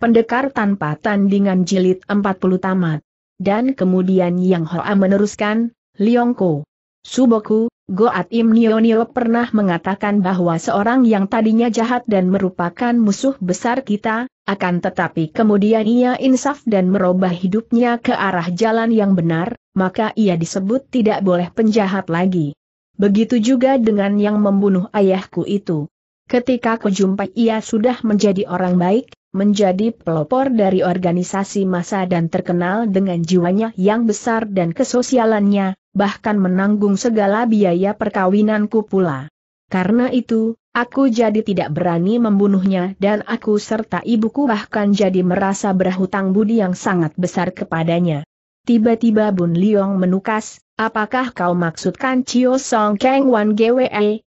Pendekar tanpa tandingan jilid 40 tamat. Dan kemudian Yang Hoa meneruskan, Liongko. Suboku, Goat Im Nio Nio pernah mengatakan bahwa seorang yang tadinya jahat dan merupakan musuh besar kita, akan tetapi kemudian ia insaf dan merubah hidupnya ke arah jalan yang benar, maka ia disebut tidak boleh penjahat lagi. Begitu juga dengan yang membunuh ayahku itu. Ketika kujumpai ia sudah menjadi orang baik, menjadi pelopor dari organisasi massa dan terkenal dengan jiwanya yang besar dan kesosialannya, bahkan menanggung segala biaya perkawinanku pula. Karena itu, aku jadi tidak berani membunuhnya dan aku serta ibuku bahkan jadi merasa berhutang budi yang sangat besar kepadanya. Tiba-tiba Bun Liong menukas, apakah kau maksudkan Chio Song Keng Wan Gwe,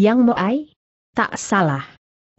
yang Moai? Tak salah.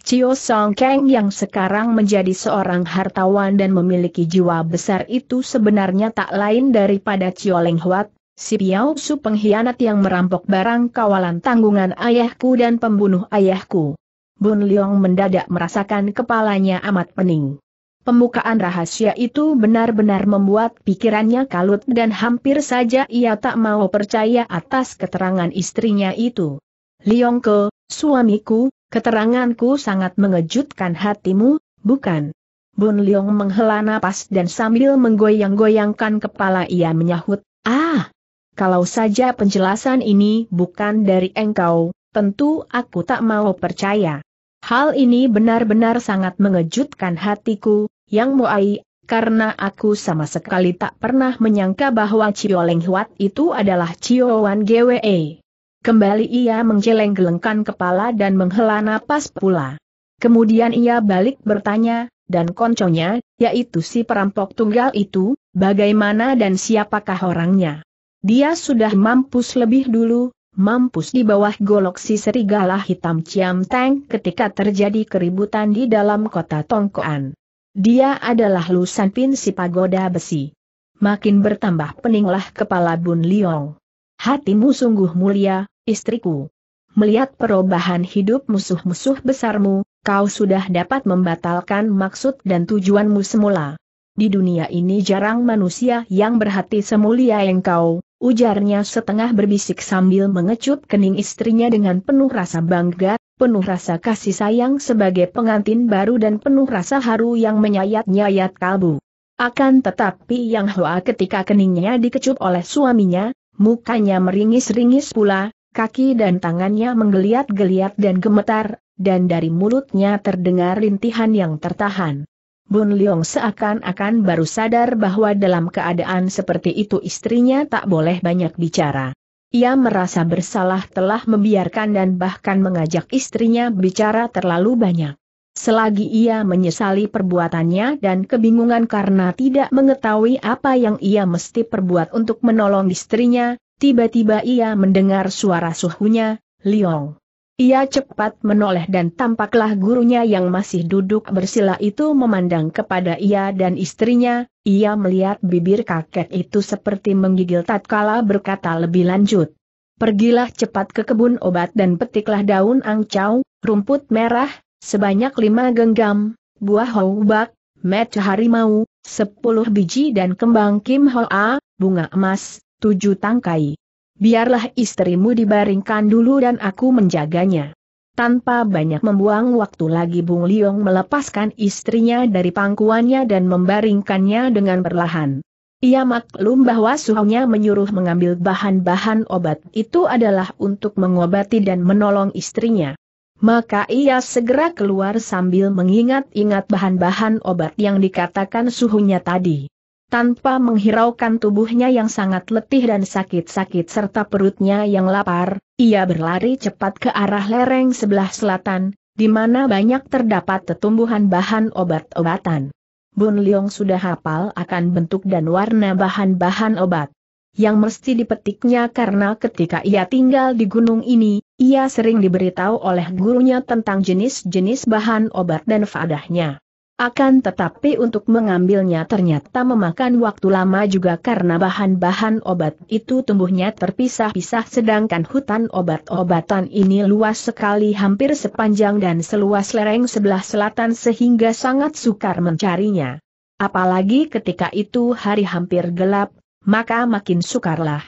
Cio Song Kang yang sekarang menjadi seorang hartawan dan memiliki jiwa besar itu sebenarnya tak lain daripada Cio Leng Huat, si Piao Su pengkhianat yang merampok barang kawalan tanggungan ayahku dan pembunuh ayahku. Bun Leong mendadak merasakan kepalanya amat pening. Pemukaan rahasia itu benar-benar membuat pikirannya kalut dan hampir saja ia tak mau percaya atas keterangan istrinya itu. Liongke, suamiku, Keteranganku sangat mengejutkan hatimu, bukan? Bun Leong menghela napas dan sambil menggoyang-goyangkan kepala ia menyahut, Ah! Kalau saja penjelasan ini bukan dari engkau, tentu aku tak mau percaya. Hal ini benar-benar sangat mengejutkan hatiku, yang muai, karena aku sama sekali tak pernah menyangka bahwa Cio Leng Huat itu adalah Cio Wan GWE. Kembali ia menggeleng-gelengkan kepala dan menghela napas pula. Kemudian ia balik bertanya, dan konconya, yaitu si perampok tunggal itu, bagaimana dan siapakah orangnya. Dia sudah mampus lebih dulu, mampus di bawah golok si serigala hitam Ciam Teng ketika terjadi keributan di dalam kota Tongkoan. Dia adalah Lusan Pin si pagoda besi. Makin bertambah peninglah kepala Bun Liong. Hatimu sungguh mulia, istriku. Melihat perubahan hidup musuh-musuh besarmu, kau sudah dapat membatalkan maksud dan tujuanmu semula. Di dunia ini jarang manusia yang berhati semulia yang kau. ujarnya setengah berbisik sambil mengecup kening istrinya dengan penuh rasa bangga, penuh rasa kasih sayang sebagai pengantin baru dan penuh rasa haru yang menyayat-nyayat kalbu. Akan tetapi Yang Hoa ketika keningnya dikecup oleh suaminya, mukanya meringis-ringis pula, kaki dan tangannya menggeliat-geliat dan gemetar, dan dari mulutnya terdengar rintihan yang tertahan. Bun Leong seakan-akan baru sadar bahwa dalam keadaan seperti itu istrinya tak boleh banyak bicara. Ia merasa bersalah telah membiarkan dan bahkan mengajak istrinya bicara terlalu banyak. Selagi ia menyesali perbuatannya dan kebingungan karena tidak mengetahui apa yang ia mesti perbuat untuk menolong istrinya, Tiba-tiba ia mendengar suara suhunya, Liong. Ia cepat menoleh dan tampaklah gurunya yang masih duduk bersila itu memandang kepada ia dan istrinya, ia melihat bibir kakek itu seperti menggigil tatkala berkata lebih lanjut. Pergilah cepat ke kebun obat dan petiklah daun angcau, rumput merah, sebanyak lima genggam, buah houbak, met harimau, sepuluh biji dan kembang kim hoa, bunga emas, tujuh tangkai. Biarlah istrimu dibaringkan dulu dan aku menjaganya. Tanpa banyak membuang waktu lagi Bung Liong melepaskan istrinya dari pangkuannya dan membaringkannya dengan perlahan. Ia maklum bahwa suhunya menyuruh mengambil bahan-bahan obat itu adalah untuk mengobati dan menolong istrinya. Maka ia segera keluar sambil mengingat-ingat bahan-bahan obat yang dikatakan suhunya tadi tanpa menghiraukan tubuhnya yang sangat letih dan sakit-sakit serta perutnya yang lapar, ia berlari cepat ke arah lereng sebelah selatan, di mana banyak terdapat tetumbuhan bahan obat-obatan. Bun Leong sudah hafal akan bentuk dan warna bahan-bahan obat yang mesti dipetiknya karena ketika ia tinggal di gunung ini, ia sering diberitahu oleh gurunya tentang jenis-jenis bahan obat dan faedahnya. Akan tetapi untuk mengambilnya ternyata memakan waktu lama juga karena bahan-bahan obat itu tumbuhnya terpisah-pisah sedangkan hutan obat-obatan ini luas sekali hampir sepanjang dan seluas lereng sebelah selatan sehingga sangat sukar mencarinya. Apalagi ketika itu hari hampir gelap, maka makin sukarlah.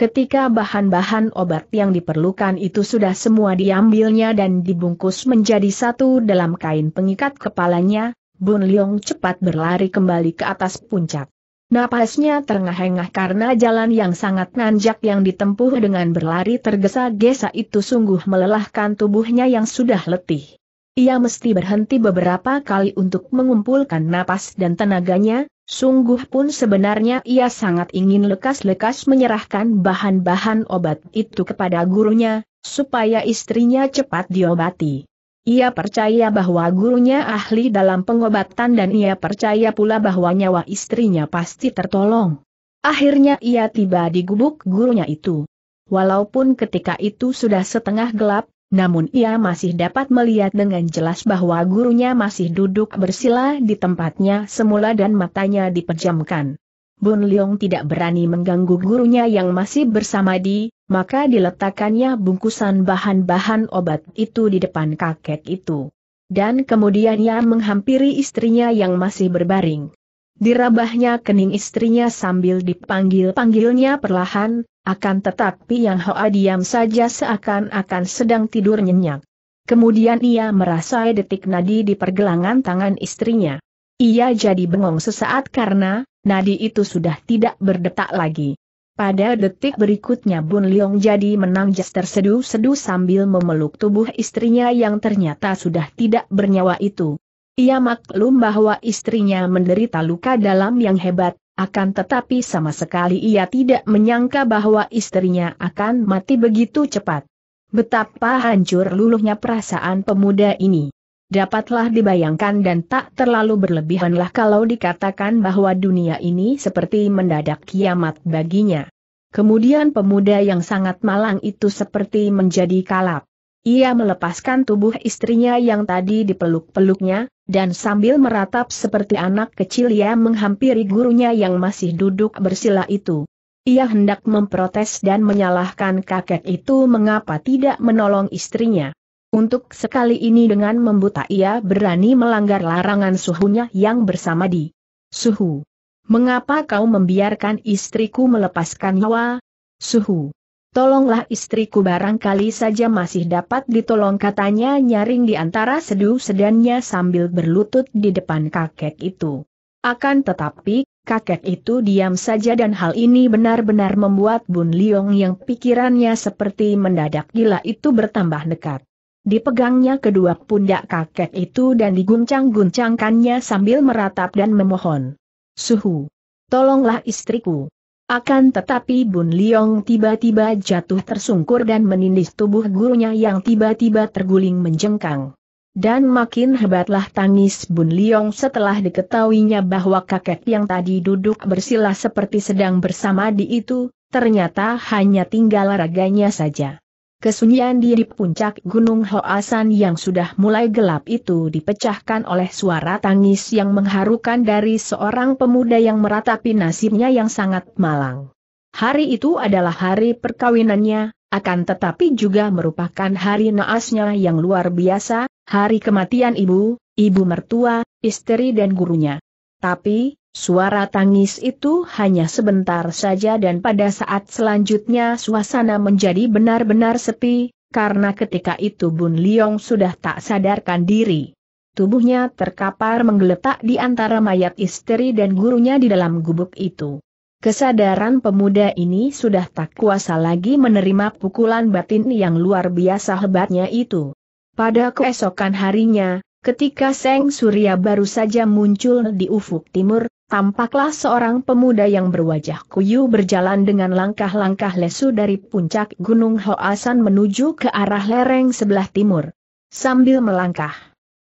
Ketika bahan-bahan obat yang diperlukan itu sudah semua diambilnya dan dibungkus menjadi satu dalam kain pengikat kepalanya, Bun Leong cepat berlari kembali ke atas puncak. Napasnya terengah-engah karena jalan yang sangat nanjak yang ditempuh dengan berlari tergesa-gesa itu sungguh melelahkan tubuhnya yang sudah letih. Ia mesti berhenti beberapa kali untuk mengumpulkan napas dan tenaganya, sungguh pun sebenarnya ia sangat ingin lekas-lekas menyerahkan bahan-bahan obat itu kepada gurunya, supaya istrinya cepat diobati. Ia percaya bahwa gurunya ahli dalam pengobatan dan ia percaya pula bahwa nyawa istrinya pasti tertolong. Akhirnya ia tiba di gubuk gurunya itu. Walaupun ketika itu sudah setengah gelap, namun ia masih dapat melihat dengan jelas bahwa gurunya masih duduk bersila di tempatnya semula dan matanya dipejamkan. Bun Leong tidak berani mengganggu gurunya yang masih bersama di, maka diletakkannya bungkusan bahan-bahan obat itu di depan kakek itu. Dan kemudian ia menghampiri istrinya yang masih berbaring. Dirabahnya kening istrinya sambil dipanggil-panggilnya perlahan, akan tetapi Yang Hoa diam saja seakan-akan sedang tidur nyenyak. Kemudian ia merasai detik nadi di pergelangan tangan istrinya. Ia jadi bengong sesaat karena, nadi itu sudah tidak berdetak lagi. Pada detik berikutnya Bun Leong jadi menangis terseduh-seduh sambil memeluk tubuh istrinya yang ternyata sudah tidak bernyawa itu. Ia maklum bahwa istrinya menderita luka dalam yang hebat, akan tetapi sama sekali ia tidak menyangka bahwa istrinya akan mati begitu cepat. Betapa hancur luluhnya perasaan pemuda ini dapatlah dibayangkan dan tak terlalu berlebihanlah kalau dikatakan bahwa dunia ini seperti mendadak kiamat baginya. Kemudian pemuda yang sangat malang itu seperti menjadi kalap. Ia melepaskan tubuh istrinya yang tadi dipeluk-peluknya, dan sambil meratap seperti anak kecil ia menghampiri gurunya yang masih duduk bersila itu. Ia hendak memprotes dan menyalahkan kakek itu mengapa tidak menolong istrinya. Untuk sekali ini dengan membuta ia berani melanggar larangan suhunya yang bersama di Suhu. Mengapa kau membiarkan istriku melepaskan nyawa? Suhu. Tolonglah istriku barangkali saja masih dapat ditolong katanya nyaring di antara seduh sedannya sambil berlutut di depan kakek itu. Akan tetapi, kakek itu diam saja dan hal ini benar-benar membuat Bun Liong yang pikirannya seperti mendadak gila itu bertambah dekat. Dipegangnya kedua pundak kakek itu dan diguncang-guncangkannya sambil meratap dan memohon. Suhu! Tolonglah istriku! Akan tetapi Bun Liong tiba-tiba jatuh tersungkur dan menindis tubuh gurunya yang tiba-tiba terguling menjengkang. Dan makin hebatlah tangis Bun Liong setelah diketahuinya bahwa kakek yang tadi duduk bersila seperti sedang bersama di itu, ternyata hanya tinggal raganya saja. Kesunyian di puncak Gunung Hoasan yang sudah mulai gelap itu dipecahkan oleh suara tangis yang mengharukan dari seorang pemuda yang meratapi nasibnya yang sangat malang. Hari itu adalah hari perkawinannya, akan tetapi juga merupakan hari naasnya yang luar biasa, hari kematian ibu, ibu mertua, istri dan gurunya. Tapi, Suara tangis itu hanya sebentar saja dan pada saat selanjutnya suasana menjadi benar-benar sepi, karena ketika itu Bun Liong sudah tak sadarkan diri. Tubuhnya terkapar menggeletak di antara mayat istri dan gurunya di dalam gubuk itu. Kesadaran pemuda ini sudah tak kuasa lagi menerima pukulan batin yang luar biasa hebatnya itu. Pada keesokan harinya, Ketika Seng Surya baru saja muncul di ufuk timur, Tampaklah seorang pemuda yang berwajah kuyu berjalan dengan langkah-langkah lesu dari puncak Gunung Hoasan menuju ke arah lereng sebelah timur. Sambil melangkah.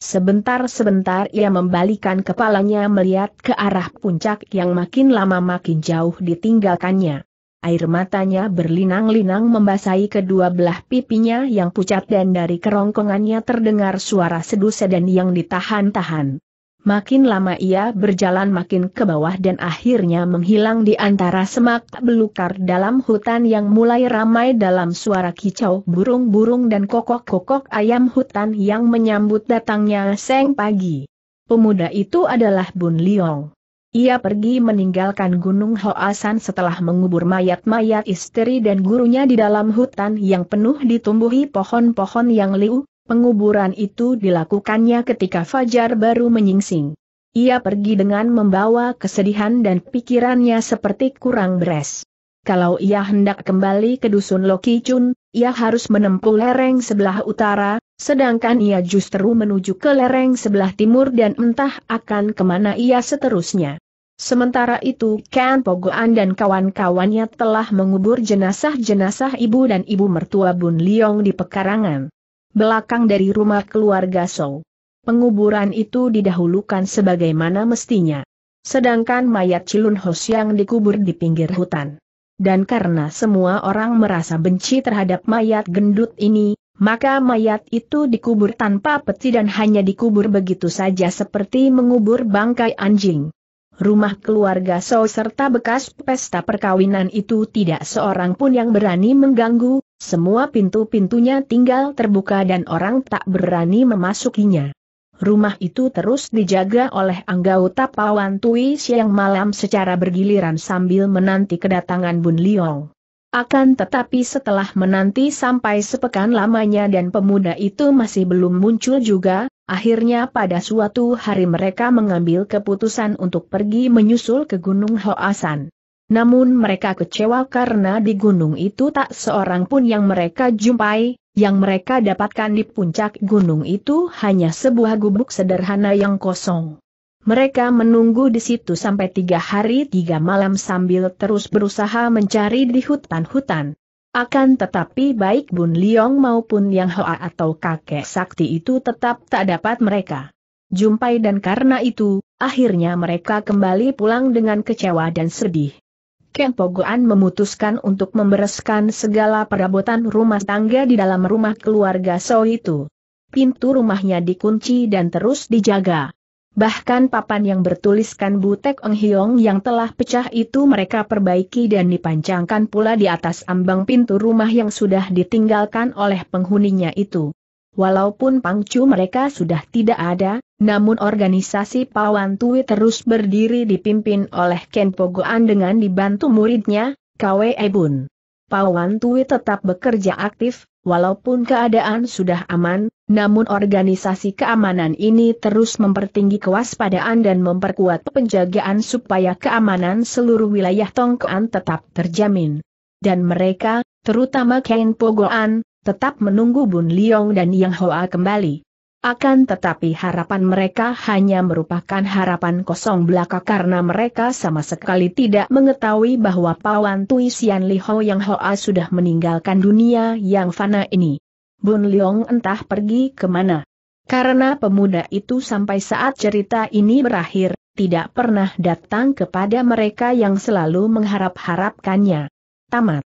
Sebentar-sebentar ia membalikan kepalanya melihat ke arah puncak yang makin lama makin jauh ditinggalkannya. Air matanya berlinang-linang membasahi kedua belah pipinya yang pucat dan dari kerongkongannya terdengar suara sedu sedan yang ditahan-tahan. Makin lama ia berjalan makin ke bawah dan akhirnya menghilang di antara semak belukar dalam hutan yang mulai ramai dalam suara kicau burung-burung dan kokok-kokok ayam hutan yang menyambut datangnya seng pagi. Pemuda itu adalah Bun Liong. Ia pergi meninggalkan Gunung Hoasan setelah mengubur mayat-mayat istri dan gurunya di dalam hutan yang penuh ditumbuhi pohon-pohon yang liu, Penguburan itu dilakukannya ketika Fajar baru menyingsing. Ia pergi dengan membawa kesedihan dan pikirannya seperti kurang beres. Kalau ia hendak kembali ke dusun Loki Chun, ia harus menempuh lereng sebelah utara, sedangkan ia justru menuju ke lereng sebelah timur dan entah akan kemana ia seterusnya. Sementara itu Ken Pogoan dan kawan-kawannya telah mengubur jenazah-jenazah ibu dan ibu mertua Bun Liong di pekarangan belakang dari rumah keluarga Song. Penguburan itu didahulukan sebagaimana mestinya. Sedangkan mayat Cilun Hos yang dikubur di pinggir hutan. Dan karena semua orang merasa benci terhadap mayat gendut ini, maka mayat itu dikubur tanpa peti dan hanya dikubur begitu saja seperti mengubur bangkai anjing. Rumah keluarga So serta bekas pesta perkawinan itu tidak seorang pun yang berani mengganggu, semua pintu-pintunya tinggal terbuka dan orang tak berani memasukinya. Rumah itu terus dijaga oleh anggota Pawan Tui siang malam secara bergiliran sambil menanti kedatangan Bun Liong. Akan tetapi setelah menanti sampai sepekan lamanya dan pemuda itu masih belum muncul juga, akhirnya pada suatu hari mereka mengambil keputusan untuk pergi menyusul ke Gunung Hoasan. Namun mereka kecewa karena di gunung itu tak seorang pun yang mereka jumpai, yang mereka dapatkan di puncak gunung itu hanya sebuah gubuk sederhana yang kosong. Mereka menunggu di situ sampai tiga hari tiga malam sambil terus berusaha mencari di hutan-hutan. Akan tetapi baik Bun Liong maupun Yang Hoa atau kakek sakti itu tetap tak dapat mereka jumpai dan karena itu, akhirnya mereka kembali pulang dengan kecewa dan sedih. Ken Pogoan memutuskan untuk membereskan segala perabotan rumah tangga di dalam rumah keluarga So itu. Pintu rumahnya dikunci dan terus dijaga. Bahkan papan yang bertuliskan Butek Eng Hiong yang telah pecah itu mereka perbaiki dan dipancangkan pula di atas ambang pintu rumah yang sudah ditinggalkan oleh penghuninya itu. Walaupun pangcu mereka sudah tidak ada, namun organisasi Pawan Tui terus berdiri dipimpin oleh Ken Pogoan dengan dibantu muridnya, Kwe Ebun. Tui tetap bekerja aktif, walaupun keadaan sudah aman, namun organisasi keamanan ini terus mempertinggi kewaspadaan dan memperkuat penjagaan supaya keamanan seluruh wilayah Tongkoan tetap terjamin. Dan mereka, terutama Ken Pogoan, tetap menunggu Bun Liong dan Yang Hoa kembali. Akan tetapi harapan mereka hanya merupakan harapan kosong belaka karena mereka sama sekali tidak mengetahui bahwa Pawan Tui Sian Li Ho Yang Hoa sudah meninggalkan dunia yang fana ini. Bun Leong entah pergi kemana. Karena pemuda itu sampai saat cerita ini berakhir, tidak pernah datang kepada mereka yang selalu mengharap-harapkannya. Tamat.